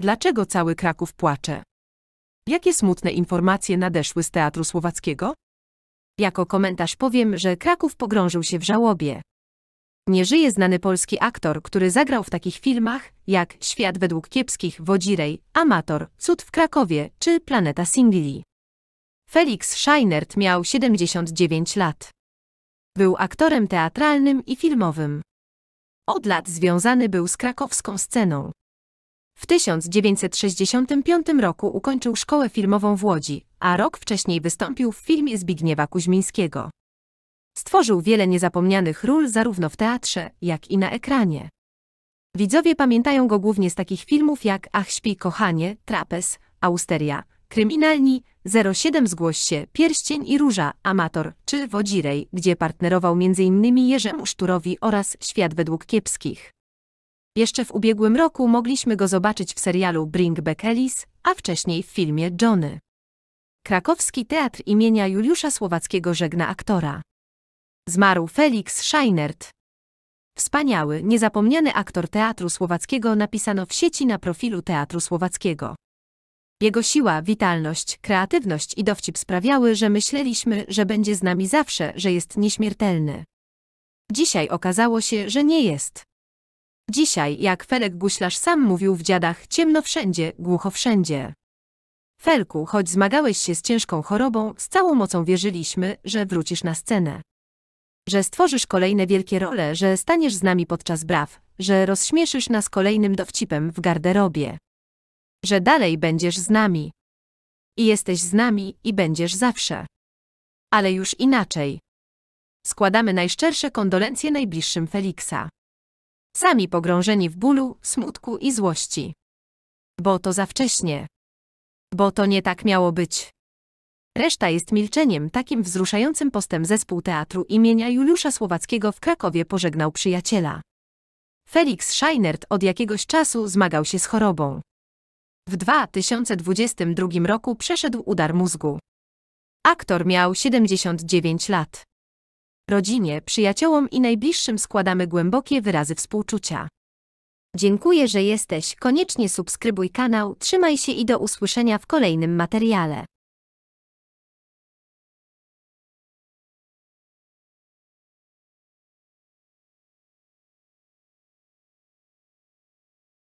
Dlaczego cały Kraków płacze? Jakie smutne informacje nadeszły z Teatru Słowackiego? Jako komentarz powiem, że Kraków pogrążył się w żałobie. Nie żyje znany polski aktor, który zagrał w takich filmach jak Świat według kiepskich, Wodzirej, Amator, Cud w Krakowie czy Planeta Singli. Felix Scheinert miał 79 lat. Był aktorem teatralnym i filmowym. Od lat związany był z krakowską sceną. W 1965 roku ukończył szkołę filmową w Łodzi, a rok wcześniej wystąpił w filmie Zbigniewa Kuźmińskiego. Stworzył wiele niezapomnianych ról zarówno w teatrze, jak i na ekranie. Widzowie pamiętają go głównie z takich filmów jak Ach śpi kochanie, Trapez, Austeria, Kryminalni, 07 Zgłoś się, Pierścień i Róża, Amator czy Wodzirej, gdzie partnerował m.in. Jerzemu Szturowi oraz Świat według Kiepskich. Jeszcze w ubiegłym roku mogliśmy go zobaczyć w serialu Bring Back Alice, a wcześniej w filmie Johnny. Krakowski Teatr imienia Juliusza Słowackiego żegna aktora. Zmarł Felix Scheinert. Wspaniały, niezapomniany aktor Teatru Słowackiego napisano w sieci na profilu Teatru Słowackiego. Jego siła, witalność, kreatywność i dowcip sprawiały, że myśleliśmy, że będzie z nami zawsze, że jest nieśmiertelny. Dzisiaj okazało się, że nie jest. Dzisiaj, jak Felek Guślarz sam mówił w dziadach, ciemno wszędzie, głucho wszędzie. Felku, choć zmagałeś się z ciężką chorobą, z całą mocą wierzyliśmy, że wrócisz na scenę. Że stworzysz kolejne wielkie role, że staniesz z nami podczas braw, że rozśmieszysz nas kolejnym dowcipem w garderobie. Że dalej będziesz z nami. I jesteś z nami i będziesz zawsze. Ale już inaczej. Składamy najszczersze kondolencje najbliższym Feliksa sami pogrążeni w bólu, smutku i złości. Bo to za wcześnie. Bo to nie tak miało być. Reszta jest milczeniem, takim wzruszającym postem zespół teatru imienia Juliusza Słowackiego w Krakowie pożegnał przyjaciela. Felix Scheinert od jakiegoś czasu zmagał się z chorobą. W 2022 roku przeszedł udar mózgu. Aktor miał 79 lat rodzinie, przyjaciołom i najbliższym składamy głębokie wyrazy współczucia. Dziękuję, że jesteś, koniecznie subskrybuj kanał, trzymaj się i do usłyszenia w kolejnym materiale.